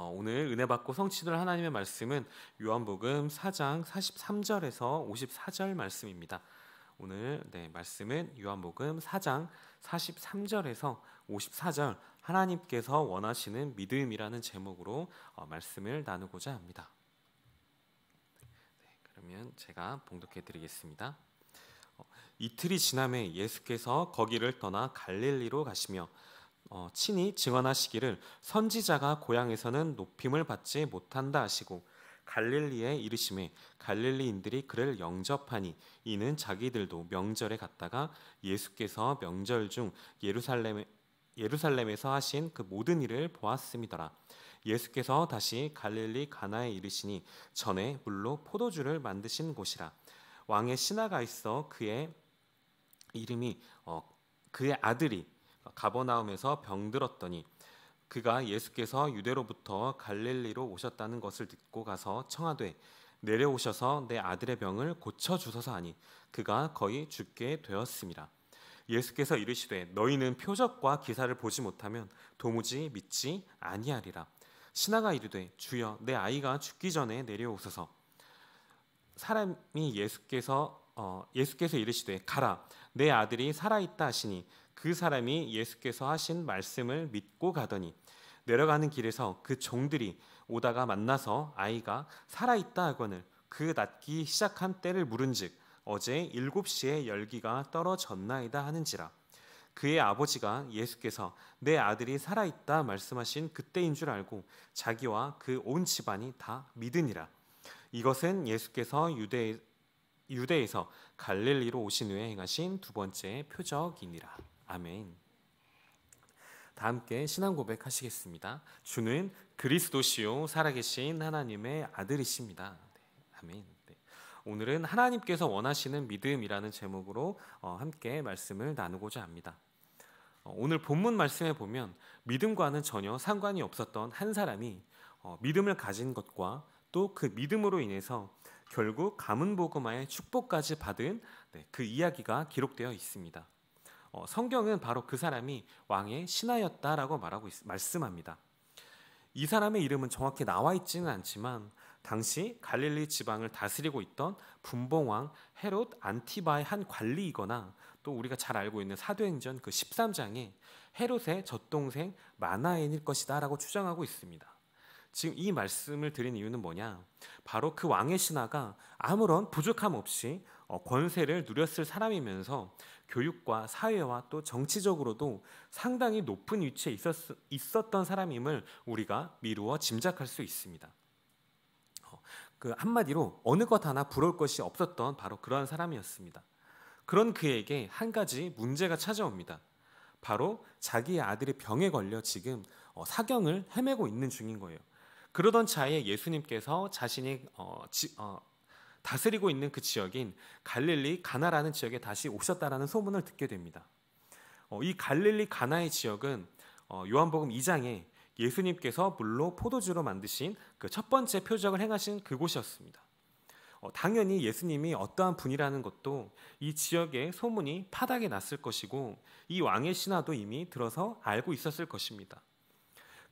어, 오늘 은혜 받고 성취될 하나님의 말씀은 요한복음 4장 43절에서 54절 말씀입니다. 오늘 네, 말씀은 요한복음 4장 43절에서 54절 하나님께서 원하시는 믿음이라는 제목으로 어, 말씀을 나누고자 합니다. 네, 그러면 제가 봉독해 드리겠습니다. 어, 이틀이 지남에 예수께서 거기를 떠나 갈릴리로 가시며 어, 친히 증언하시기를 선지자가 고향에서는 높임을 받지 못한다 하시고 갈릴리에 이르심에 갈릴리인들이 그를 영접하니 이는 자기들도 명절에 갔다가 예수께서 명절 중 예루살렘에 예루살렘에서 하신 그 모든 일을 보았음이더라. 예수께서 다시 갈릴리 가나에 이르시니 전에 물로 포도주를 만드신 곳이라. 왕의 신하가 있어 그의 이름이 어, 그의 아들이 가버나움에서 병들었더니 그가 예수께서 유대로부터 갈릴리로 오셨다는 것을 듣고 가서 청하되 내려오셔서 내 아들의 병을 고쳐 주소서 하니 그가 거의 죽게 되었습니다. 예수께서 이르시되 너희는 표적과 기사를 보지 못하면 도무지 믿지 아니하리라. 신하가 이르되 주여 내 아이가 죽기 전에 내려오소서. 사람이 예수께서 어, 예수께서 이르시되 가라 내 아들이 살아 있다 하시니 그 사람이 예수께서 하신 말씀을 믿고 가더니 내려가는 길에서 그 종들이 오다가 만나서 아이가 살아있다 하거늘 그 낫기 시작한 때를 물은즉 어제 일곱 시에 열기가 떨어졌나이다 하는지라 그의 아버지가 예수께서 내 아들이 살아있다 말씀하신 그때인 줄 알고 자기와 그 온 집안이 다 믿으니라 이것은 예수께서 유대 유대에서 갈릴리로 오신 후에 행하신 두 번째 표적이니라. 아멘. 다 함께 신앙 고백하시겠습니다. 주는 그리스도시요 살아계신 하나님의 아들이십니다. 네, 아멘. 네. 오늘은 하나님께서 원하시는 믿음이라는 제목으로 어, 함께 말씀을 나누고자 합니다. 어, 오늘 본문 말씀에 보면 믿음과는 전혀 상관이 없었던 한 사람이 어, 믿음을 가진 것과 또 그 믿음으로 인해서 결국 가문 보그마의 축복까지 받은 네, 그 이야기가 기록되어 있습니다. 어, 성경은 바로 그 사람이 왕의 신하였다라고 말하고 있, 말씀합니다. 이 사람의 이름은 정확히 나와 있지는 않지만 당시 갈릴리 지방을 다스리고 있던 분봉왕 헤롯 안티바의 한 관리이거나 또 우리가 잘 알고 있는 사도행전 그 13장에 헤롯의 젖동생 마나엔일 것이다라고 추정하고 있습니다. 지금 이 말씀을 드린 이유는 뭐냐? 바로 그 왕의 신하가 아무런 부족함 없이 어, 권세를 누렸을 사람이면서 교육과 사회와 또 정치적으로도 상당히 높은 위치에 있었, 있었던 사람임을 우리가 미루어 짐작할 수 있습니다. 어, 그 한마디로 어느 것 하나 부러울 것이 없었던 바로 그러한 사람이었습니다. 그런 그에게 한 가지 문제가 찾아옵니다. 바로 자기의 아들이 병에 걸려 지금 어, 사경을 헤매고 있는 중인 거예요. 그러던 차에 예수님께서 자신이 어, 지, 어, 다스리고 있는 그 지역인 갈릴리 가나라는 지역에 다시 오셨다라는 소문을 듣게 됩니다. 어, 이 갈릴리 가나의 지역은 어, 요한복음 2장에 예수님께서 물로 포도주로 만드신 그 첫 번째 표적을 행하신 그곳이었습니다. 어, 당연히 예수님이 어떠한 분이라는 것도 이 지역의 소문이 파닥이 났을 것이고 이 왕의 신하도 이미 들어서 알고 있었을 것입니다.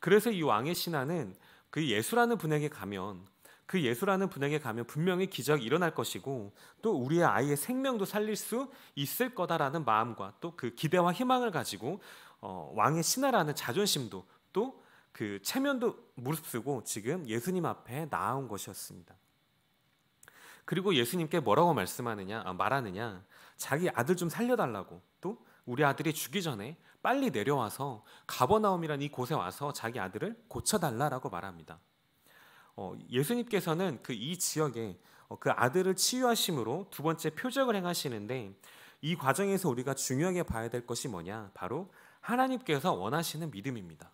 그래서 이 왕의 신하는 그 예수라는 분에게 가면 그 예수라는 분에게 가면 분명히 기적이 일어날 것이고 또 우리의 아이의 생명도 살릴 수 있을 거다라는 마음과 또 그 기대와 희망을 가지고 어, 왕의 신하라는 자존심도 또 그 체면도 무릅쓰고 지금 예수님 앞에 나아온 것이었습니다. 그리고 예수님께 뭐라고 말씀하느냐 아, 말하느냐 자기 아들 좀 살려달라고 우리 아들이 죽기 전에 빨리 내려와서 가버나움이란 이 곳에 와서 자기 아들을 고쳐달라라고 말합니다. 어, 예수님께서는 그 이 지역에 어, 그 아들을 치유하심으로 두 번째 표적을 행하시는데 이 과정에서 우리가 중요하게 봐야 될 것이 뭐냐? 바로 하나님께서 원하시는 믿음입니다.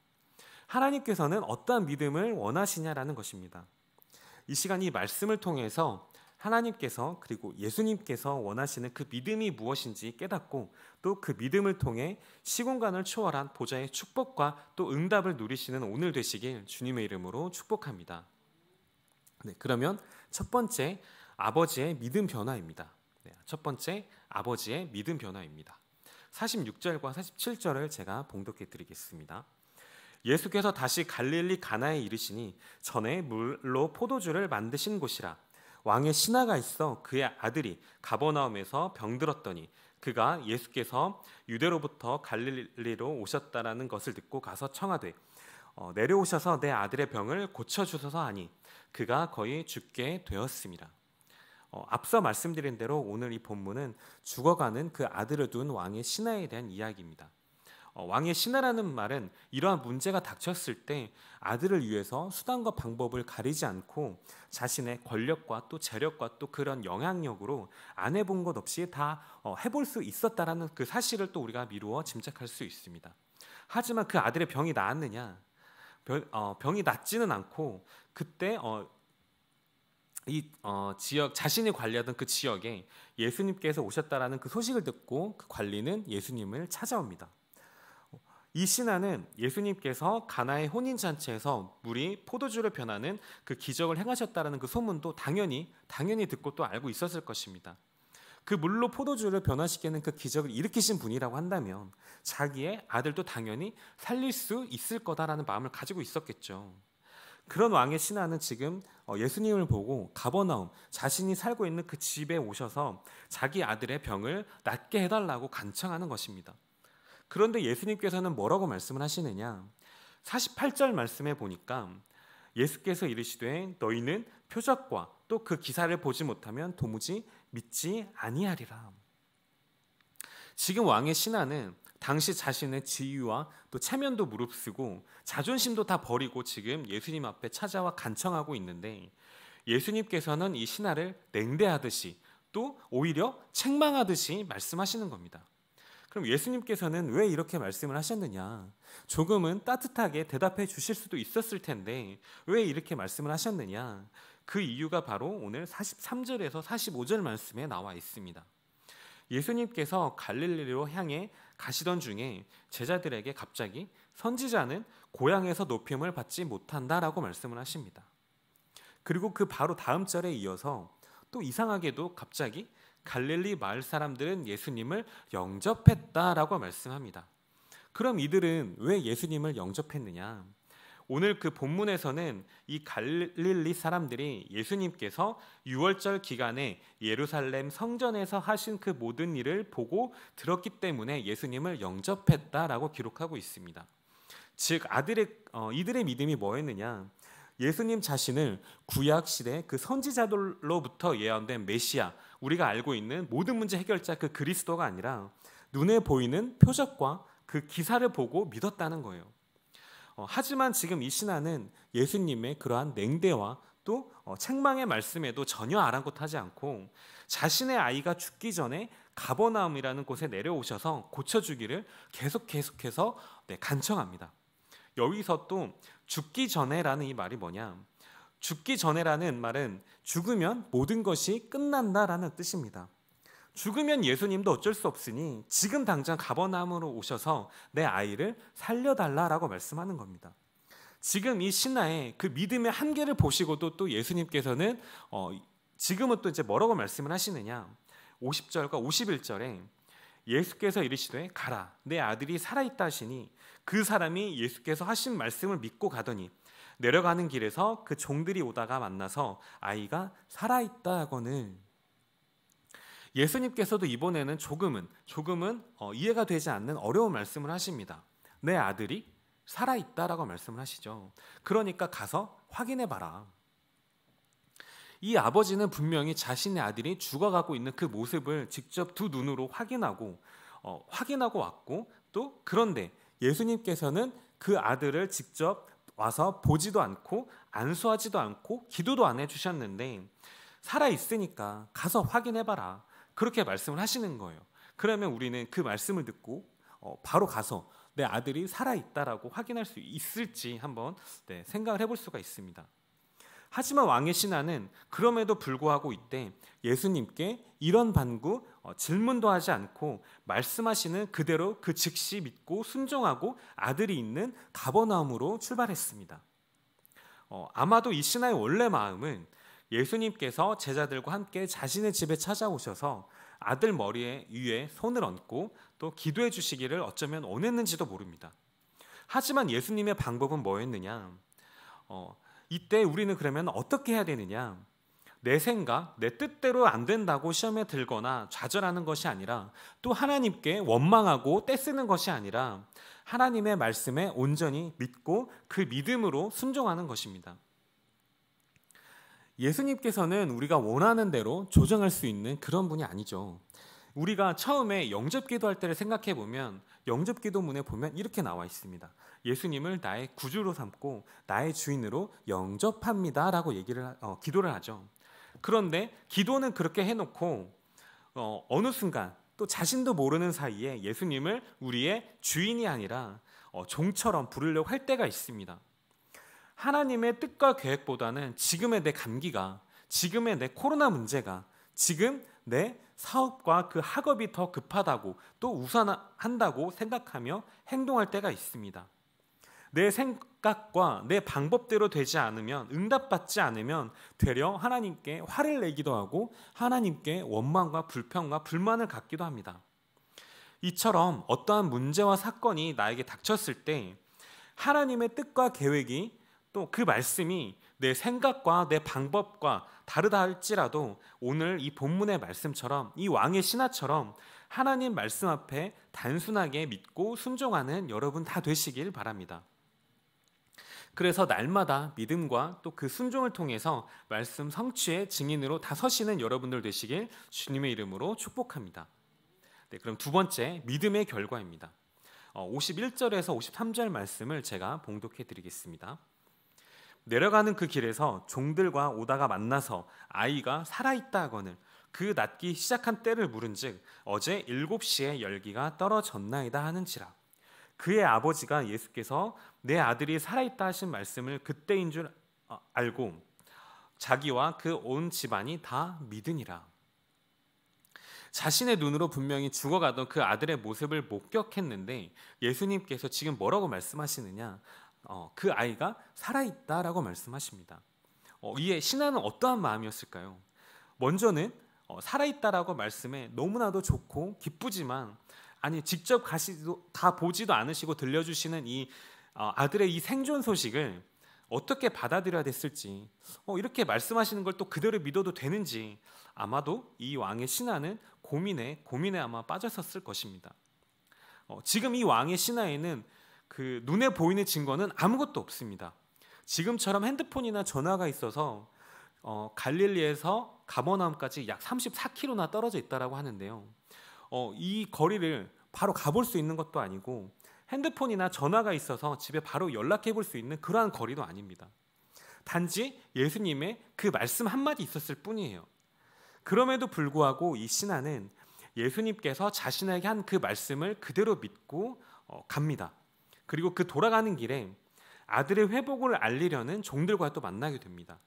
하나님께서는 어떠한 믿음을 원하시냐라는 것입니다. 이 시간 이 말씀을 통해서 하나님께서 그리고 예수님께서 원하시는 그 믿음이 무엇인지 깨닫고 또 그 믿음을 통해 시공간을 초월한 보좌의 축복과 또 응답을 누리시는 오늘 되시길 주님의 이름으로 축복합니다. 네, 그러면 첫 번째 아버지의 믿음 변화입니다. 네, 첫 번째 아버지의 믿음 변화입니다. 46절과 47절을 제가 봉독해 드리겠습니다. 예수께서 다시 갈릴리 가나에 이르시니 전에 물로 포도주를 만드신 곳이라 왕의 신하가 있어 그의 아들이 가버나움에서 병들었더니 그가 예수께서 유대로부터 갈릴리로 오셨다라는 것을 듣고 가서 청하되 어, 내려오셔서 내 아들의 병을 고쳐 주소서 하니 그가 거의 죽게 되었습니다. 어, 앞서 말씀드린 대로 오늘 이 본문은 죽어가는 그 아들을 둔 왕의 신하에 대한 이야기입니다. 어, 왕의 신하라는 말은 이러한 문제가 닥쳤을 때 아들을 위해서 수단과 방법을 가리지 않고 자신의 권력과 또 재력과 또 그런 영향력으로 안 해본 것 없이 다 어, 해볼 수 있었다라는 그 사실을 또 우리가 미루어 짐작할 수 있습니다. 하지만 그 아들의 병이 나았느냐? 어, 병, 이 낫지는 않고 그때 이 지역 자신이 관리하던 그 지역에 예수님께서 오셨다라는 그 소식을 듣고 그 관리는 예수님을 찾아옵니다. 이신화는 예수님께서 가나의 혼인 잔치에서 물이 포도주로 변하는 그 기적을 행하셨다라는 그 소문도 당연히 당연히 듣고 또 알고 있었을 것입니다. 그 물로 포도주를 변화시키는 그 기적을 일으키신 분이라고 한다면 자기의 아들도 당연히 살릴 수 있을 거다라는 마음을 가지고 있었겠죠. 그런 왕의 신하는 지금 어, 예수님을 보고 가버나움 자신이 살고 있는 그 집에 오셔서 자기 아들의 병을 낫게 해달라고 간청하는 것입니다. 그런데 예수님께서는 뭐라고 말씀을 하시느냐? 48절 말씀에 보니까 예수께서 이르시되 너희는 표적과 또 그 기사를 보지 못하면 도무지 믿지 아니하리라. 지금 왕의 신하는 당시 자신의 지위와 또 체면도 무릅쓰고 자존심도 다 버리고 지금 예수님 앞에 찾아와 간청하고 있는데 예수님께서는 이 신하를 냉대하듯이 또 오히려 책망하듯이 말씀하시는 겁니다. 그럼 예수님께서는 왜 이렇게 말씀을 하셨느냐? 조금은 따뜻하게 대답해 주실 수도 있었을 텐데 왜 이렇게 말씀을 하셨느냐? 그 이유가 바로 오늘 43절에서 45절 말씀에 나와 있습니다. 예수님께서 갈릴리로 향해 가시던 중에 제자들에게 갑자기 선지자는 고향에서 높임을 받지 못한다라고 말씀을 하십니다. 그리고 그 바로 다음 절에 이어서 또 이상하게도 갑자기 갈릴리 마을 사람들은 예수님을 영접했다라고 말씀합니다. 그럼 이들은 왜 예수님을 영접했느냐? 오늘 그 본문에서는 이 갈릴리 사람들이 예수님께서 유월절 기간에 예루살렘 성전에서 하신 그 모든 일을 보고 들었기 때문에 예수님을 영접했다라고 기록하고 있습니다. 즉 아들의 어, 이들의 믿음이 뭐였느냐? 예수님 자신을 구약 시대 그 선지자들로부터 예언된 메시아, 우리가 알고 있는 모든 문제 해결자 그 그리스도가 아니라 눈에 보이는 표적과 그 기사를 보고 믿었다는 거예요. 어, 하지만 지금 이신화는 예수님의 그러한 냉대와 또 어, 책망의 말씀에도 전혀 아랑곳하지 않고 자신의 아이가 죽기 전에 가버나움이라는 곳에 내려오셔서 고쳐주기를 계속 계속해서 네, 간청합니다. 여기서 또 죽기 전에라는 이 말이 뭐냐? 죽기 전에라는 말은 죽으면 모든 것이 끝난다라는 뜻입니다. 죽으면 예수님도 어쩔 수 없으니 지금 당장 가버나움으로 오셔서 내 아이를 살려달라라고 말씀하는 겁니다. 지금 이 신하의 그 믿음의 한계를 보시고도 또 예수님께서는 어, 지금은 또 이제 뭐라고 말씀을 하시느냐? 50절과 51절에 예수께서 이르시되 가라 내 아들이 살아 있다 하시니 그 사람이 예수께서 하신 말씀을 믿고 가더니 내려가는 길에서 그 종들이 오다가 만나서 아이가 살아 있다 하거늘 예수님께서도 이번에는 조금은 조금은 어, 이해가 되지 않는 어려운 말씀을 하십니다. 내 아들이 살아 있다라고 말씀을 하시죠. 그러니까 가서 확인해 봐라. 이 아버지는 분명히 자신의 아들이 죽어가고 있는 그 모습을 직접 두 눈으로 확인하고 어, 확인하고 왔고 또 그런데 예수님께서는 그 아들을 직접 와서 보지도 않고 안수하지도 않고 기도도 안 해주셨는데 살아 있으니까 가서 확인해봐라 그렇게 말씀을 하시는 거예요. 그러면 우리는 그 말씀을 듣고 어, 바로 가서 내 아들이 살아 있다라고 확인할 수 있을지 한번 네, 생각을 해볼 수가 있습니다. 하지만 왕의 신하는 그럼에도 불구하고 이때 예수님께 이런 반구 어, 질문도 하지 않고 말씀하시는 그대로 그 즉시 믿고 순종하고 아들이 있는 가버나움으로 출발했습니다. 어, 아마도 이 신하의 원래 마음은 예수님께서 제자들과 함께 자신의 집에 찾아오셔서 아들 머리에 위에 손을 얹고 또 기도해 주시기를 어쩌면 원했는지도 모릅니다. 하지만 예수님의 방법은 뭐였느냐? 어, 이때 우리는 그러면 어떻게 해야 되느냐? 내 생각, 내 뜻대로 안 된다고 시험에 들거나 좌절하는 것이 아니라 또 하나님께 원망하고 떼쓰는 것이 아니라 하나님의 말씀에 온전히 믿고 그 믿음으로 순종하는 것입니다. 예수님께서는 우리가 원하는 대로 조정할 수 있는 그런 분이 아니죠. 우리가 처음에 영접 기도할 때를 생각해 보면 영접 기도문에 보면 이렇게 나와 있습니다. 예수님을 나의 구주로 삼고 나의 주인으로 영접합니다라고 얘기를 어, 기도를 하죠. 그런데 기도는 그렇게 해 놓고 어, 어느 순간 또 자신도 모르는 사이에 예수님을 우리의 주인이 아니라 어, 종처럼 부르려고 할 때가 있습니다. 하나님의 뜻과 계획보다는 지금의 내 감기가 지금의 내 코로나 문제가 지금 내 사업과 그 학업이 더 급하다고 또 우선한다고 생각하며 행동할 때가 있습니다. 내 생각과 내 방법대로 되지 않으면 응답받지 않으면 되려 하나님께 화를 내기도 하고 하나님께 원망과 불평과 불만을 갖기도 합니다. 이처럼 어떠한 문제와 사건이 나에게 닥쳤을 때 하나님의 뜻과 계획이 또 그 말씀이 내 생각과 내 방법과 다르다 할지라도 오늘 이 본문의 말씀처럼 이 왕의 신하처럼 하나님 말씀 앞에 단순하게 믿고 순종하는 여러분 다 되시길 바랍니다. 그래서 날마다 믿음과 또 그 순종을 통해서 말씀 성취의 증인으로 다 서시는 여러분들 되시길 주님의 이름으로 축복합니다. 네, 그럼 두 번째 믿음의 결과입니다. 51절에서 어, 53절 말씀을 제가 봉독해 드리겠습니다. 내려가는 그 길에서 종들과 오다가 만나서 아이가 살아있다 하거늘 그 낫기 시작한 때를 물은즉 어제 일곱 시에 열기가 떨어졌나이다 하는지라 그의 아버지가 예수께서 내 아들이 살아있다 하신 말씀을 그때인 줄 아, 알고 자기와 그 온 집안이 다 믿으니라 자신의 눈으로 분명히 죽어가던 그 아들의 모습을 목격했는데 예수님께서 지금 뭐라고 말씀하시느냐 어, 그 아이가 살아있다라고 말씀하십니다. 어, 이에 신하는 어떠한 마음이었을까요? 먼저는 어, 살아있다라고 말씀에 너무나도 좋고 기쁘지만 아니 직접 가시도 다 보지도 않으시고 들려주시는 이 아들의 이 생존 소식을 어떻게 받아들여야 됐을지 이렇게 말씀하시는 걸 또 그대로 믿어도 되는지 아마도 이 왕의 신하는 고민에 고민에 아마 빠졌었을 것입니다. 지금 이 왕의 신하에는 그 눈에 보이는 증거는 아무것도 없습니다. 지금처럼 핸드폰이나 전화가 있어서 어, 갈릴리에서 가버나움까지 약 34km나 떨어져 있다라고 하는데요. 어, 이 거리를 바로 가볼 수 있는 것도 아니고 핸드폰이나 전화가 있어서 집에 바로 연락해 볼 수 있는 그러한 거리도 아닙니다. 단지 예수님의 그 말씀 한마디 있었을 뿐이에요. 그럼에도 불구하고 이 신하는 예수님께서 자신에게 한 그 말씀을 그대로 믿고 어, 갑니다. 그리고 그 돌아가는 길에 아들의 회복을 알리려는 종들과 또 만나게 됩니다.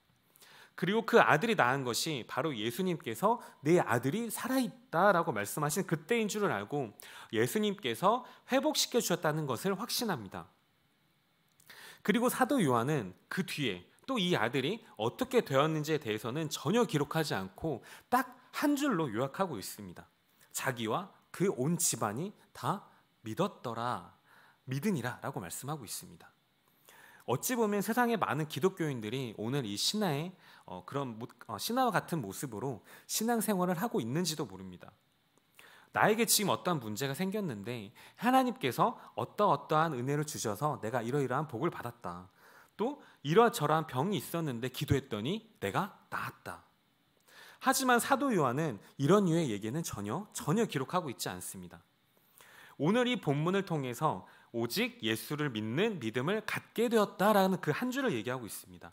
그리고 그 아들이 낳은 것이 바로 예수님께서 내 아들이 살아있다라고 말씀하신 그때인 줄을 알고 예수님께서 회복시켜 주셨다는 것을 확신합니다. 그리고 사도 요한은 그 뒤에 또 이 아들이 어떻게 되었는지에 대해서는 전혀 기록하지 않고 딱 한 줄로 요약하고 있습니다. 자기와 그 온 집안이 다 믿었더라 믿으니라라고 말씀하고 있습니다. 어찌 보면 세상의 많은 기독교인들이 오늘 이 신화의 어, 그런 어, 신화와 같은 모습으로 신앙생활을 하고 있는지도 모릅니다. 나에게 지금 어떠 문제가 생겼는데 하나님께서 어떠 어떠한 은혜를 주셔서 내가 이러이러한 복을 받았다. 또 이러저러한 병이 있었는데 기도했더니 내가 나았다. 하지만 사도 요한은 이런 유의 얘기는 전혀 전혀 기록하고 있지 않습니다. 오늘 이 본문을 통해서 오직 예수를 믿는 믿음을 갖게 되었다라는 그한 줄을 얘기하고 있습니다.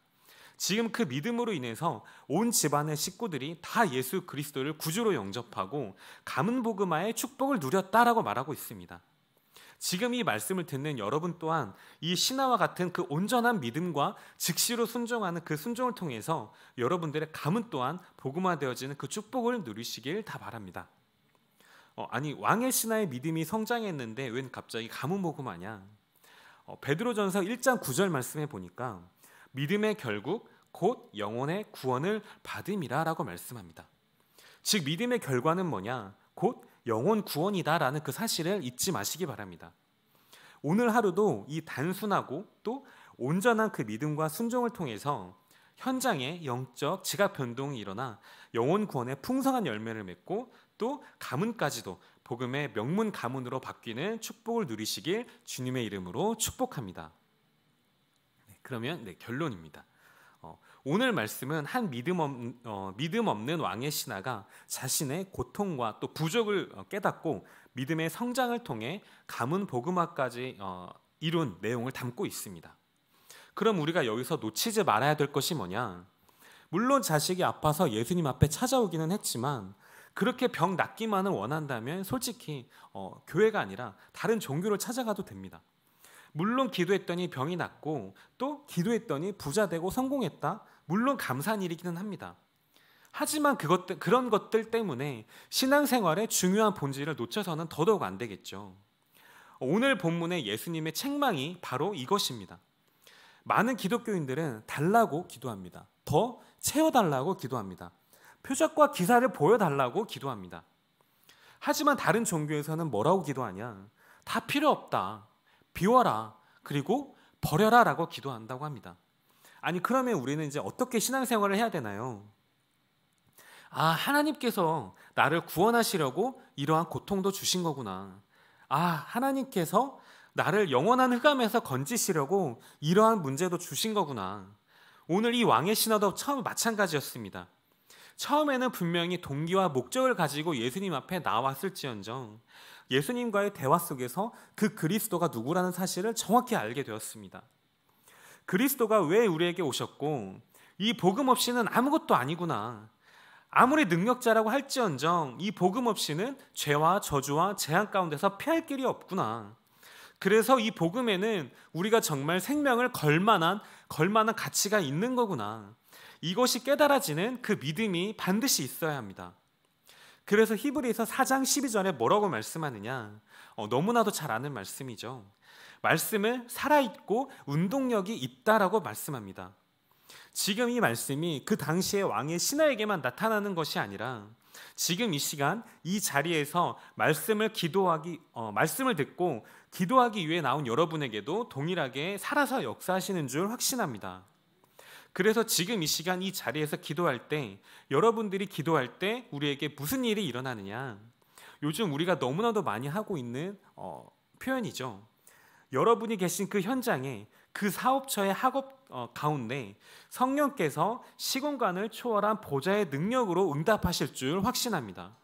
지금 그 믿음으로 인해서 온 집안의 식구들이 다 예수 그리스도를 구주로 영접하고 가문 복음화의 축복을 누렸다라고 말하고 있습니다. 지금 이 말씀을 듣는 여러분 또한 이신하와 같은 그 온전한 믿음과 즉시로 순종하는 그 순종을 통해서 여러분들의 가문 또한 복음화되어지는 그 축복을 누리시길 다 바랍니다. 어, 아니 왕의 신하의 믿음이 성장했는데 웬 갑자기 가뭄 보고 마냐? 어, 베드로전서 1장 9절 말씀해 보니까 믿음의 결국 곧 영혼의 구원을 받음이라라고 말씀합니다. 즉 믿음의 결과는 뭐냐? 곧 영혼 구원이다라는 그 사실을 잊지 마시기 바랍니다. 오늘 하루도 이 단순하고 또 온전한 그 믿음과 순종을 통해서 현장의 영적 지각 변동이 일어나 영혼 구원의 풍성한 열매를 맺고 또 가문까지도 복음의 명문 가문으로 바뀌는 축복을 누리시길 주님의 이름으로 축복합니다. 네, 그러면 네, 결론입니다. 어, 오늘 말씀은 한 믿음, 없, 어, 믿음 없는 왕의 신하가 자신의 고통과 또 부족을 어, 깨닫고 믿음의 성장을 통해 가문 복음화까지 어, 이룬 내용을 담고 있습니다. 그럼 우리가 여기서 놓치지 말아야 될 것이 뭐냐? 물론 자식이 아파서 예수님 앞에 찾아오기는 했지만 그렇게 병 낫기만을 원한다면 솔직히 어, 교회가 아니라 다른 종교를 찾아가도 됩니다. 물론 기도했더니 병이 낫고 또 기도했더니 부자 되고 성공했다. 물론 감사한 일이기는 합니다. 하지만 그것 그런 것들 때문에 신앙생활의 중요한 본질을 놓쳐서는 더더욱 안 되겠죠. 오늘 본문의 예수님의 책망이 바로 이것입니다. 많은 기독교인들은 달라고 기도합니다. 더 채워달라고 기도합니다. 표적과 기사를 보여달라고 기도합니다. 하지만 다른 종교에서는 뭐라고 기도하냐? 다 필요 없다. 비워라. 그리고 버려라. 라고 기도한다고 합니다. 아니, 그러면 우리는 이제 어떻게 신앙생활을 해야 되나요? 아, 하나님께서 나를 구원하시려고 이러한 고통도 주신 거구나. 아, 하나님께서 나를 영원한 흑암에서 건지시려고 이러한 문제도 주신 거구나. 오늘 이 왕의 신화도 처음 마찬가지였습니다. 처음에는 분명히 동기와 목적을 가지고 예수님 앞에 나왔을지언정 예수님과의 대화 속에서 그 그리스도가 누구라는 사실을 정확히 알게 되었습니다. 그리스도가 왜 우리에게 오셨고 이 복음 없이는 아무것도 아니구나. 아무리 능력자라고 할지언정 이 복음 없이는 죄와 저주와 재앙 가운데서 피할 길이 없구나. 그래서 이 복음에는 우리가 정말 생명을 걸만한 걸만한 가치가 있는 거구나. 이것이 깨달아지는 그 믿음이 반드시 있어야 합니다. 그래서 히브리서 4장 12절에 뭐라고 말씀하느냐? 어, 너무나도 잘 아는 말씀이죠. 말씀을 살아있고 운동력이 있다라고 말씀합니다. 지금 이 말씀이 그 당시의 왕의 신하에게만 나타나는 것이 아니라 지금 이 시간 이 자리에서 말씀을 기도하기 어, 말씀을 듣고 기도하기 위해 나온 여러분에게도 동일하게 살아서 역사하시는 줄 확신합니다. 그래서 지금 이 시간 이 자리에서 기도할 때 여러분들이 기도할 때 우리에게 무슨 일이 일어나느냐 요즘 우리가 너무나도 많이 하고 있는 어, 표현이죠. 여러분이 계신 그 현장에 그 사업처의 학업 어, 가운데 성령께서 시공간을 초월한 보좌의 능력으로 응답하실 줄 확신합니다.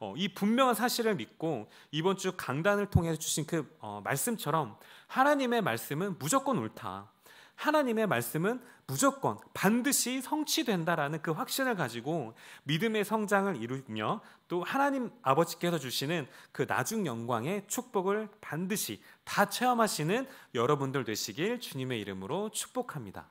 어, 이 분명한 사실을 믿고 이번 주 강단을 통해서 주신 그 어, 말씀처럼 하나님의 말씀은 무조건 옳다. 하나님의 말씀은 무조건 반드시 성취된다라는 그 확신을 가지고 믿음의 성장을 이루며 또 하나님 아버지께서 주시는 그 나중 영광의 축복을 반드시 다 체험하시는 여러분들 되시길 주님의 이름으로 축복합니다.